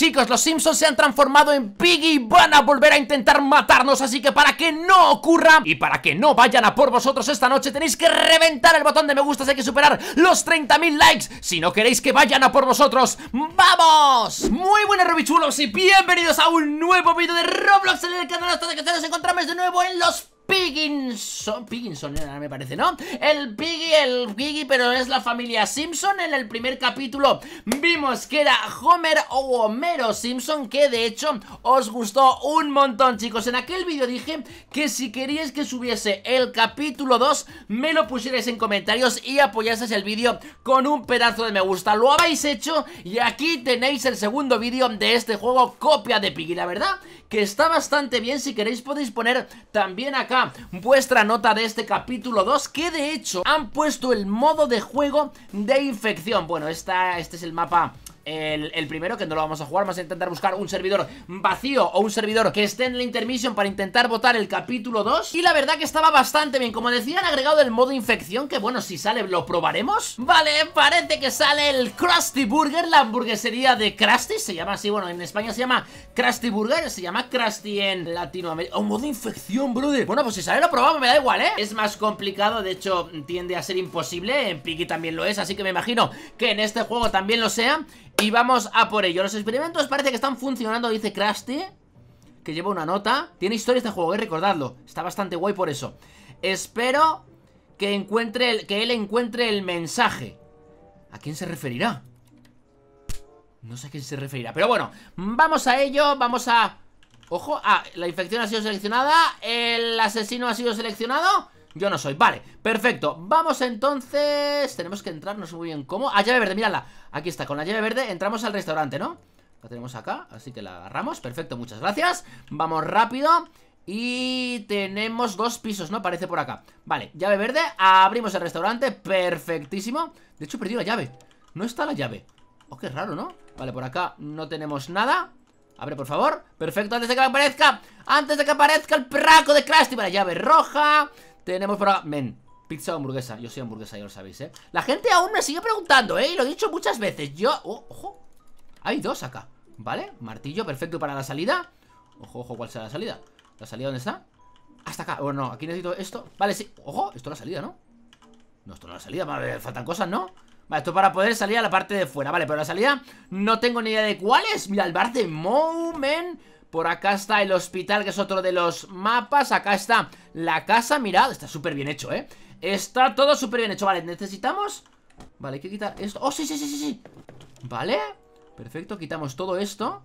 Chicos, los Simpsons se han transformado en Piggy y van a volver a intentar matarnos Así que para que no ocurra y para que no vayan a por vosotros esta noche Tenéis que reventar el botón de me gustas, hay que superar los 30.000 likes Si no queréis que vayan a por vosotros, ¡vamos! Muy buenas Robichulos, y bienvenidos a un nuevo vídeo de Roblox en el canal Hasta que se nos encontramos de nuevo en los Pigginson. Pigginson eh, me parece, ¿no? El Piggy, el Piggy, pero es la familia Simpson. En el primer capítulo vimos que era Homer o Homero Simpson, que de hecho os gustó un montón, chicos. En aquel vídeo dije que si queríais que subiese el capítulo 2, me lo pusierais en comentarios y apoyases el vídeo con un pedazo de me gusta. Lo habéis hecho y aquí tenéis el segundo vídeo de este juego, copia de Piggy. La verdad que está bastante bien, si queréis podéis poner también acá vuestra nota de este capítulo 2 Que de hecho han puesto el modo de juego de infección Bueno, esta, este es el mapa el, primero que no lo vamos a jugar Vamos a intentar buscar un servidor vacío o un servidor que esté en la intermission para intentar votar el capítulo 2 Y la verdad que estaba bastante bien Como decía han agregado el modo infección que bueno, si sale lo probaremos Vale, parece que sale el Krusty Burger, la hamburguesería de Krusty Se llama así, bueno, en España se llama Krusty Burger Se llama Krusty en Latinoamérica un oh, modo infección, brother Bueno, pues si sale lo probamos, me da igual, ¿eh? Es más complicado, de hecho tiende a ser imposible En Piki también lo es, así que me imagino que en este juego también lo sea y vamos a por ello Los experimentos parece que están funcionando, dice Krusty Que lleva una nota Tiene historias de este juego, y eh, recordarlo Está bastante guay por eso Espero que encuentre el, que él encuentre el mensaje ¿A quién se referirá? No sé a quién se referirá Pero bueno, vamos a ello Vamos a... Ojo, ah, la infección ha sido seleccionada El asesino ha sido seleccionado yo no soy, vale, perfecto Vamos entonces, tenemos que Entrarnos muy bien cómo Ah, llave verde, mírala, aquí está, con la llave verde Entramos al restaurante, ¿no? La tenemos acá, así que la agarramos, perfecto, muchas gracias Vamos rápido y tenemos dos pisos, ¿no? Parece por acá Vale, llave verde, abrimos el restaurante Perfectísimo De hecho, he perdido la llave No está la llave Oh, qué raro, ¿no? Vale, por acá no tenemos nada Abre, por favor Perfecto, antes de que aparezca Antes de que aparezca el perraco de Krusty Vale, llave roja tenemos para... Men, pizza o hamburguesa Yo soy hamburguesa, ya lo sabéis, ¿eh? La gente aún me sigue preguntando, ¿eh? Y lo he dicho muchas veces Yo... Oh, ojo Hay dos acá, ¿vale? Martillo, perfecto para la salida Ojo, ojo, ¿cuál será la salida? ¿La salida dónde está? Hasta acá Bueno, no, aquí necesito esto Vale, sí Ojo, esto es la salida, ¿no? No, esto no es la salida vale, Faltan cosas, ¿no? Vale, esto para poder salir a la parte de fuera Vale, pero la salida no tengo ni idea de cuál es Mira, el bar de Moment por acá está el hospital, que es otro de los mapas. Acá está la casa, mirad. Está súper bien hecho, ¿eh? Está todo súper bien hecho. Vale, necesitamos... Vale, hay que quitar esto. ¡Oh, sí, sí, sí, sí! sí! Vale, perfecto. Quitamos todo esto.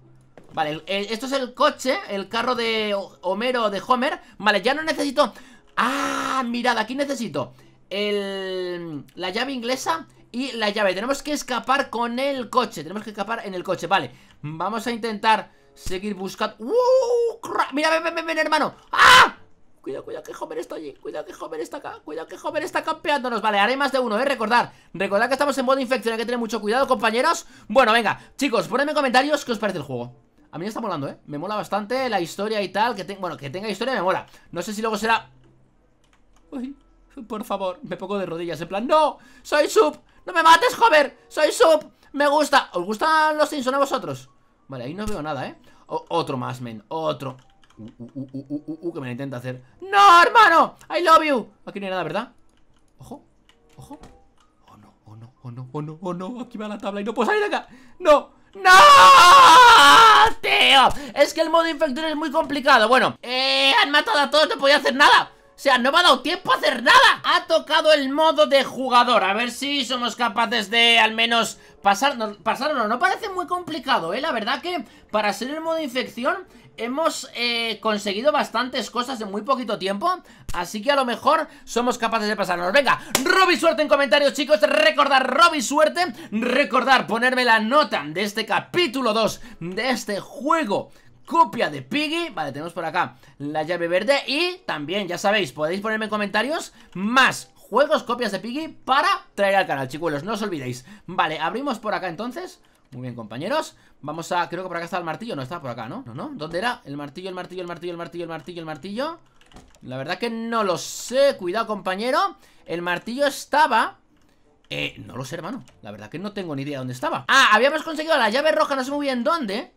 Vale, esto es el coche, el carro de Homero, de Homer. Vale, ya no necesito... ¡Ah! Mirad, aquí necesito el... la llave inglesa y la llave. Tenemos que escapar con el coche. Tenemos que escapar en el coche. Vale, vamos a intentar Seguir buscando ¡Uh! ¡Mira, ven, ven, ven, hermano! ¡Ah! Cuidado, cuidado que Homer está allí Cuidado que Homer está acá Cuidado que Homer está campeándonos Vale, haré más de uno, eh, recordar Recordad que estamos en modo infección Hay que tener mucho cuidado, compañeros Bueno, venga, chicos, ponedme en comentarios qué os parece el juego a mí me está molando, ¿eh? Me mola bastante la historia y tal que Bueno, que tenga historia me mola No sé si luego será... Uy, por favor, me pongo de rodillas En plan, ¡no! ¡Soy sub! ¡No me mates, Homer! ¡Soy sub! ¡Me gusta! ¿Os gustan los Simpsons a vosotros? Vale, ahí no veo nada, ¿eh? otro más, men, otro uh, uh, uh, uh, que me la intenta hacer ¡No, hermano! ¡I love you! Aquí no hay nada, ¿verdad? Ojo, ojo Oh no, oh no, oh no, oh no, oh no Aquí va la tabla y no puedo salir de acá ¡No! ¡No! ¡Tío! Es que el modo infector es muy complicado Bueno, eh, han matado a todos, no podía hacer nada o sea, no me ha dado tiempo a hacer nada Ha tocado el modo de jugador A ver si somos capaces de al menos pasarnos, pasarnos. No parece muy complicado, ¿eh? La verdad que para ser el modo infección hemos eh, conseguido bastantes cosas en muy poquito tiempo Así que a lo mejor somos capaces de pasarnos Venga, Robi Suerte en comentarios chicos Recordar Robi Suerte Recordar ponerme la nota de este capítulo 2 De este juego copia de Piggy Vale, tenemos por acá la llave verde Y también, ya sabéis, podéis ponerme en comentarios Más juegos, copias de Piggy Para traer al canal, chicuelos, no os olvidéis Vale, abrimos por acá entonces muy bien, compañeros Vamos a... Creo que por acá está el martillo No, está por acá, ¿no? No, no ¿Dónde era? El martillo, el martillo, el martillo, el martillo, el martillo, el martillo La verdad que no lo sé Cuidado, compañero El martillo estaba... Eh, no lo sé, hermano La verdad que no tengo ni idea de dónde estaba Ah, habíamos conseguido la llave roja No sé muy bien dónde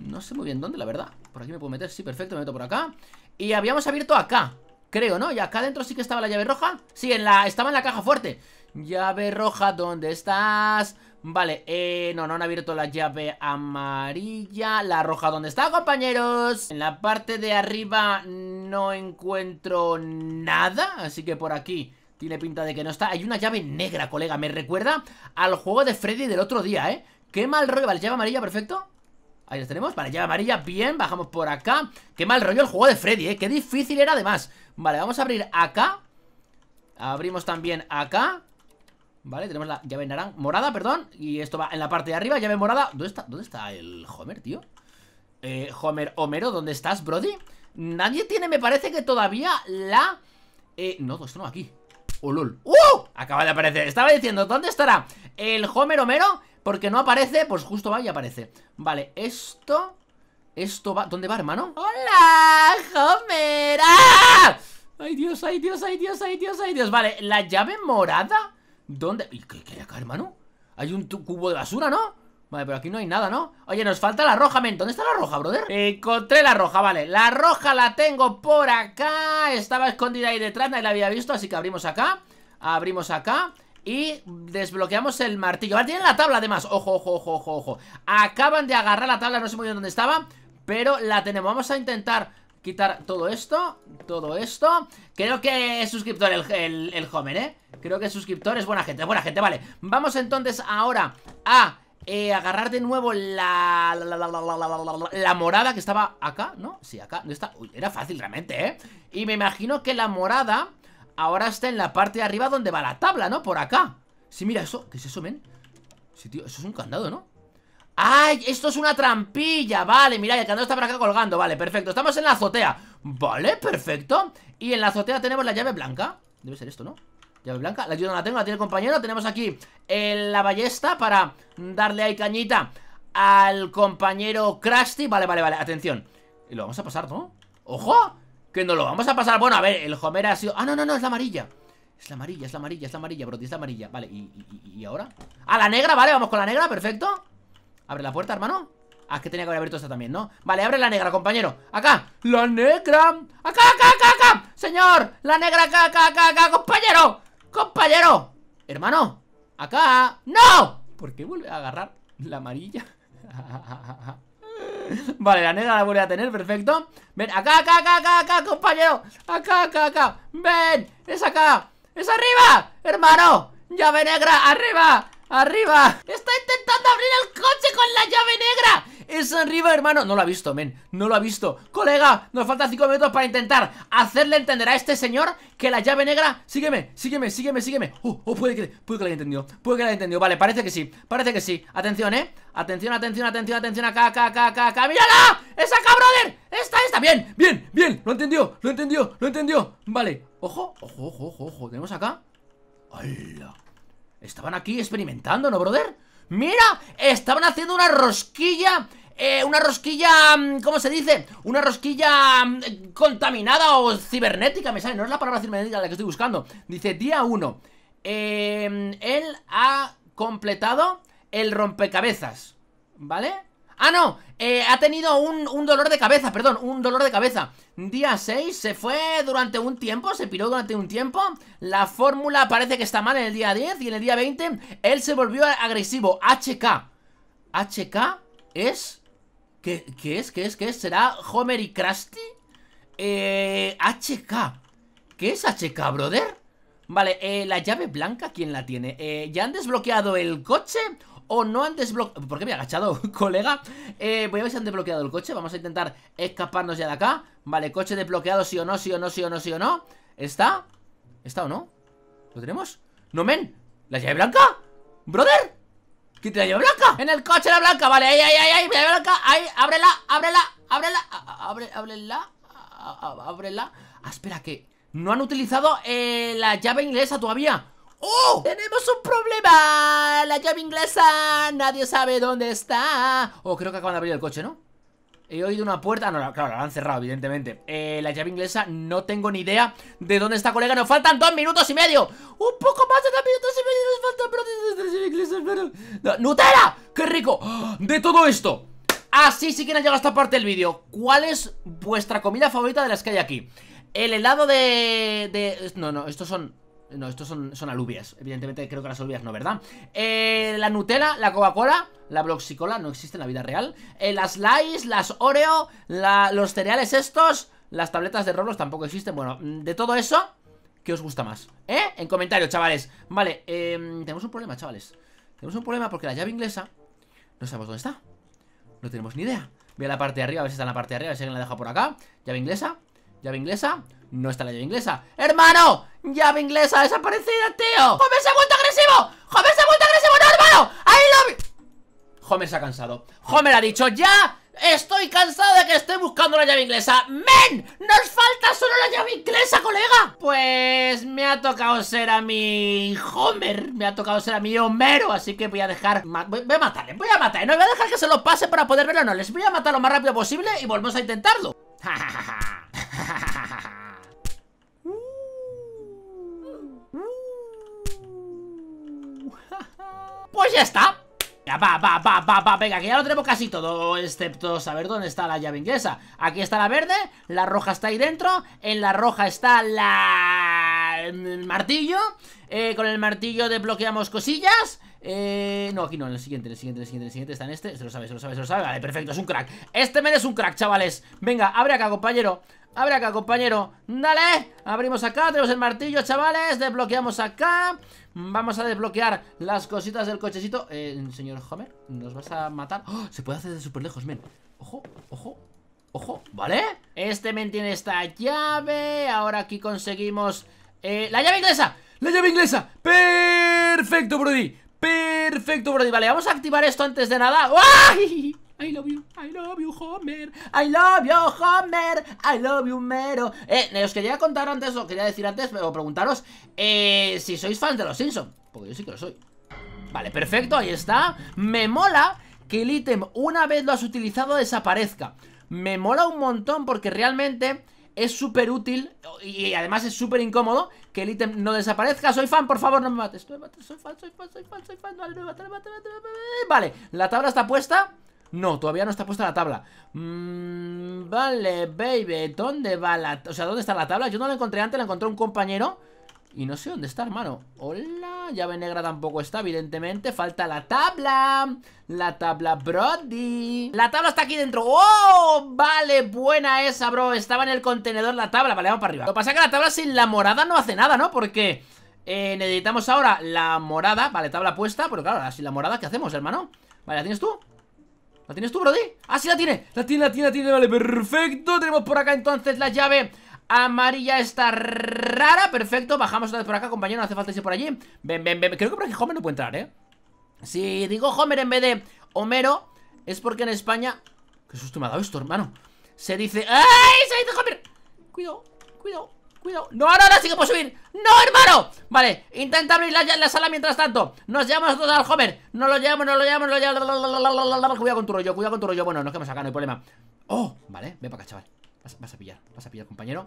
no sé muy bien dónde, la verdad Por aquí me puedo meter, sí, perfecto, me meto por acá Y habíamos abierto acá, creo, ¿no? Y acá adentro sí que estaba la llave roja Sí, en la, estaba en la caja fuerte Llave roja, ¿dónde estás? Vale, eh, no, no han abierto la llave amarilla La roja, ¿dónde está, compañeros? En la parte de arriba no encuentro nada Así que por aquí tiene pinta de que no está Hay una llave negra, colega, me recuerda al juego de Freddy del otro día, ¿eh? Qué mal rollo, vale, llave amarilla, perfecto Ahí los tenemos, vale, llave amarilla, bien, bajamos por acá Qué mal rollo el juego de Freddy, eh, qué difícil era además Vale, vamos a abrir acá Abrimos también acá Vale, tenemos la llave naranja, morada, perdón Y esto va en la parte de arriba, llave morada ¿Dónde está, dónde está el Homer, tío? Eh, Homer, Homero, ¿dónde estás, Brody? Nadie tiene, me parece que todavía la... Eh, no, esto no, aquí Oh, ¡Uh! Acaba de aparecer Estaba diciendo, ¿dónde estará el Homer Homero? Porque no aparece, pues justo va y aparece Vale, esto... Esto va... ¿Dónde va, hermano? ¡Hola, Homer! ¡Ah! ¡Ay, Dios, ay, Dios, ay, Dios, ay, Dios, ay, Dios! Vale, la llave morada ¿Dónde? ¿Y qué, qué hay acá, hermano? Hay un cubo de basura, ¿no? Vale, pero aquí no hay nada, ¿no? Oye, nos falta la roja, men ¿Dónde está la roja, brother? Encontré la roja, vale La roja la tengo por acá Estaba escondida ahí detrás, nadie la había visto Así que abrimos acá Abrimos acá y desbloqueamos el martillo Vale, tienen la tabla además, ojo, ojo, ojo, ojo, ojo Acaban de agarrar la tabla, no sé muy bien dónde estaba Pero la tenemos, vamos a intentar quitar todo esto Todo esto Creo que es suscriptor el, el, joven, eh Creo que es suscriptor, es buena gente, buena gente, vale Vamos entonces ahora a eh, agarrar de nuevo la la, la, morada que estaba acá, ¿no? Sí, acá, no está, Uy, era fácil realmente, ¿eh? Y me imagino que la morada ahora está en la parte de arriba donde va la tabla, ¿no? Por acá Sí, mira eso, ¿qué es eso, men? Sí, tío, eso es un candado, ¿no? ¡Ay! Esto es una trampilla, vale, mira, el candado está por acá colgando, vale, perfecto Estamos en la azotea, vale, perfecto Y en la azotea tenemos la llave blanca Debe ser esto, ¿no? Llave blanca, la ayuda no la tengo, la tiene el compañero Tenemos aquí eh, la ballesta para darle ahí cañita al compañero Krusty Vale, vale, vale, atención Y lo vamos a pasar, ¿no? ¡Ojo! Que no lo vamos a pasar. Bueno, a ver, el Homer ha sido. Ah, no, no, no, es la amarilla. Es la amarilla, es la amarilla, es la amarilla, bro. es la amarilla. Vale, ¿y, ahora? Ah, la negra, vale, vamos con la negra, perfecto. Abre la puerta, hermano. Ah, es que tenía que haber abierto esa también, ¿no? Vale, abre la negra, compañero. Acá, la negra. Acá, acá, acá, acá. Señor, la negra, acá, acá, acá, acá, compañero. Compañero. Hermano, acá. ¡No! ¿Por qué vuelve a agarrar la amarilla? Vale, la negra la voy a tener, perfecto Ven, acá, acá, acá, acá, acá, compañero Acá, acá, acá, ven Es acá, es arriba Hermano, llave negra, arriba Arriba Está intentando abrir el coche con la llave negra es arriba, hermano. No lo ha visto, men. No lo ha visto. Colega, nos falta 5 minutos para intentar hacerle entender a este señor que la llave negra... Sígueme, sígueme, sígueme, sígueme. Oh, oh, puede que, puede que la haya entendido. Puede que la haya entendido. Vale, parece que sí. Parece que sí. Atención, eh. Atención, atención, atención, atención. Acá, acá, acá, acá, acá. ¡Mírala! ¡Esa acá, brother! ¡Esta, esta! ¡Bien, bien, bien! Lo entendió, lo entendió, lo entendió. Vale. Ojo, ojo, ojo, ojo. Tenemos acá. ¡Hala! Estaban aquí experimentando, ¿no, brother? ¡Mira! Estaban haciendo una rosquilla eh, una rosquilla, mm, ¿cómo se dice? Una rosquilla mm, contaminada o cibernética, me sale, no es la palabra cibernética la que estoy buscando. Dice, día 1, eh, em, él ha completado el rompecabezas, ¿vale? Ah, no, eh, ha tenido un, dolor de cabeza, perdón, un dolor de cabeza. Día 6, se fue durante un tiempo, se piró durante un tiempo. La fórmula parece que está mal en el día 10 y en el día 20 él se volvió agresivo. HK. HK es... ¿Qué, es? ¿Qué es? ¿Qué es? ¿Será Homer y Krusty? Eh... HK. ¿Qué es HK, brother? Vale, eh, la llave blanca, ¿quién la tiene? Eh, ¿Ya han desbloqueado el coche? o no han desbloqueado... ¿Por qué me he agachado, colega? Eh, voy a ver si han desbloqueado el coche. Vamos a intentar escaparnos ya de acá. Vale, coche desbloqueado, sí o no, sí o no, sí o no, sí o no. ¿Está? ¿Está o no? ¿Lo tenemos? ¡No, ¿La llave blanca? ¡Brother! ¿Quién te la llave blanca? ¡En el coche la blanca! Vale, ahí, ahí, ahí, ahí, la llave blanca. Ahí, ábrela, ábrela, ábrela. Abre, ábrela, ábrela. Ah, espera, que no han utilizado eh, la llave inglesa todavía. ¡Oh! Tenemos un problema. La llave inglesa nadie sabe dónde está. Oh, creo que acaban de abrir el coche, ¿no? He oído una puerta. No, claro, la han cerrado, evidentemente. Eh, la llave inglesa, no tengo ni idea de dónde está, colega. Nos faltan dos minutos y medio. Un poco más de dos minutos y medio nos faltan, pero. ¡Nutella! ¡Qué rico! ¡Ah! De todo esto. Así ah, sí que nos a esta parte del vídeo. ¿Cuál es vuestra comida favorita de las que hay aquí? El helado de. de... No, no, estos son no, estos son, son alubias. Evidentemente creo que las alubias no, ¿verdad? Eh, la Nutella, la Coca-Cola, la Bloxicola no existe en la vida real. Eh, las Lays, las Oreo, los cereales estos, las tabletas de Roblox tampoco existen. Bueno, mm, de todo eso, ¿qué os gusta más? ¿Eh? En comentarios, chavales. Vale, eh, tenemos un problema, chavales. Tenemos un problema porque la llave inglesa no sabemos dónde está. No tenemos ni idea. Voy a la parte de arriba, a ver si está en la parte de arriba, a ver si alguien la deja por acá. Llave inglesa. ¿Llave inglesa? No está la llave inglesa ¡Hermano! ¡Llave inglesa desaparecida, tío! ¡Homer se ha vuelto agresivo! ¡Homer se ha vuelto agresivo! ¡No, hermano! ¡Ahí lo vi! Homer se ha cansado Homer ha dicho ¡Ya! ¡Estoy cansado de que esté buscando la llave inglesa! ¡Men! ¡Nos falta solo la llave inglesa, colega! Pues me ha tocado ser a mi Homer Me ha tocado ser a mi Homero Así que voy a dejar... Voy a matarle, voy a matarle No voy a dejar que se lo pase para poder verlo No, les voy a matar lo más rápido posible Y volvemos a intentarlo ¡Ja, ja, ja Pues ya está Va, va, venga, que ya lo tenemos casi todo Excepto saber dónde está la llave inglesa Aquí está la verde, la roja está ahí dentro En la roja está la... El martillo eh, Con el martillo desbloqueamos cosillas eh, no, aquí no, en el siguiente, en el siguiente, en el siguiente, en el siguiente Está en este, se lo sabe, se lo sabe, se lo sabe Vale, perfecto, es un crack Este men es un crack, chavales Venga, abre acá, compañero Abre acá, compañero Dale, abrimos acá, tenemos el martillo, chavales Desbloqueamos acá Vamos a desbloquear las cositas del cochecito eh, Señor Homer, nos vas a matar ¡Oh! Se puede hacer de súper lejos, men Ojo, ojo, ojo, ¿vale? Este men tiene esta llave Ahora aquí conseguimos eh, La llave inglesa, la llave inglesa Perfecto, Brody Perfecto, Brody, vale, vamos a activar esto antes de nada ¡Ay! I love you, I love you, Homer. I love you, Homer. I love you, Mero. Eh, os quería contar antes, os quería decir antes, pero preguntaros eh, si sois fans de los Simpsons. Porque yo sí que lo soy. Vale, perfecto, ahí está. Me mola que el ítem, una vez lo has utilizado, desaparezca. Me mola un montón porque realmente es súper útil y además es súper incómodo que el ítem no desaparezca. Soy fan, por favor, no me mates. No me mates, soy fan, soy fan, soy fan, soy fan. Vale, Vale, la tabla está puesta. No, todavía no está puesta la tabla mm, Vale, baby ¿Dónde va la... O sea, ¿dónde está la tabla? Yo no la encontré antes, la encontré un compañero Y no sé dónde está, hermano Hola, llave negra tampoco está, evidentemente Falta la tabla La tabla Brody La tabla está aquí dentro ¡Oh! Vale, buena esa, bro Estaba en el contenedor la tabla Vale, vamos para arriba Lo que pasa es que la tabla sin la morada no hace nada, ¿no? Porque... Eh, necesitamos ahora la morada Vale, tabla puesta Pero claro, sin la morada, ¿qué hacemos, hermano? Vale, ¿la tienes tú? ¿La tienes tú, Brody? Ah, sí la tiene La tiene, la tiene, la tiene, vale, perfecto Tenemos por acá entonces la llave amarilla está rara Perfecto, bajamos otra vez por acá, compañero, no hace falta irse por allí Ven, ven, ven, creo que por aquí Homer no puede entrar, ¿eh? Si digo Homer en vez de Homero Es porque en España... ¿Qué susto me ha dado esto, hermano? Se dice... ¡Ay! Se dice Homer Cuidado, cuidado cuidado No, no, no, sí que puedo subir ¡No, hermano! Vale, intenta abrir la, sala mientras tanto Nos llevamos todos al Homer ¡No lo llevamos, no lo llevamos, lo llevamos Cuidado con tu rollo, cuidado con tu rollo Bueno, nos quedamos acá, no hay problema Oh, vale, ven para acá, chaval vas, a pillar, vas a pillar, compañero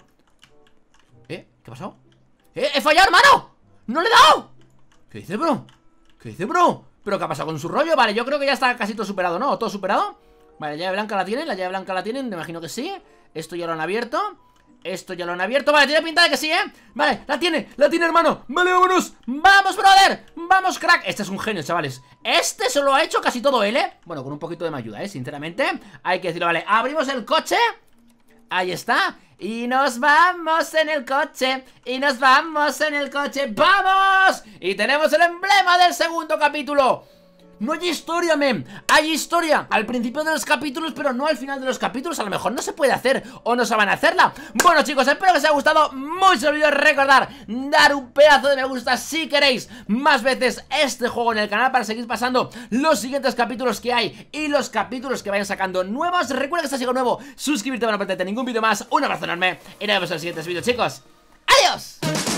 ¿Eh? ¿Qué pasó? ¡Eh! ¡He fallado, hermano! ¡No le he dado! ¿Qué dice, bro? ¿Qué dice, bro? ¿Pero qué ha pasado con su rollo? Vale, yo creo que ya está casi todo superado, ¿no? ¿Todo superado? Vale, la llave blanca la tienen, la llave blanca la tienen, me imagino que sí Esto ya lo han abierto esto ya lo han abierto, vale, tiene pinta de que sí, ¿eh? Vale, la tiene, la tiene, hermano Vale, vámonos, vamos, brother, vamos, crack Este es un genio, chavales Este se lo ha hecho casi todo él, ¿eh? Bueno, con un poquito de ayuda, ¿eh? Sinceramente, hay que decirlo, vale Abrimos el coche Ahí está y nos vamos en el coche Y nos vamos en el coche ¡Vamos! Y tenemos el emblema del segundo capítulo no hay historia, men Hay historia al principio de los capítulos Pero no al final de los capítulos A lo mejor no se puede hacer O no se van a hacerla Bueno, chicos, espero que os haya gustado Mucho el vídeo Recordar, dar un pedazo de me gusta Si queréis más veces este juego en el canal Para seguir pasando los siguientes capítulos que hay Y los capítulos que vayan sacando nuevos Recuerda que estás sigo nuevo Suscribirte para no perderte ningún vídeo más Un abrazo enorme Y nos vemos en los siguientes vídeos, chicos ¡Adiós!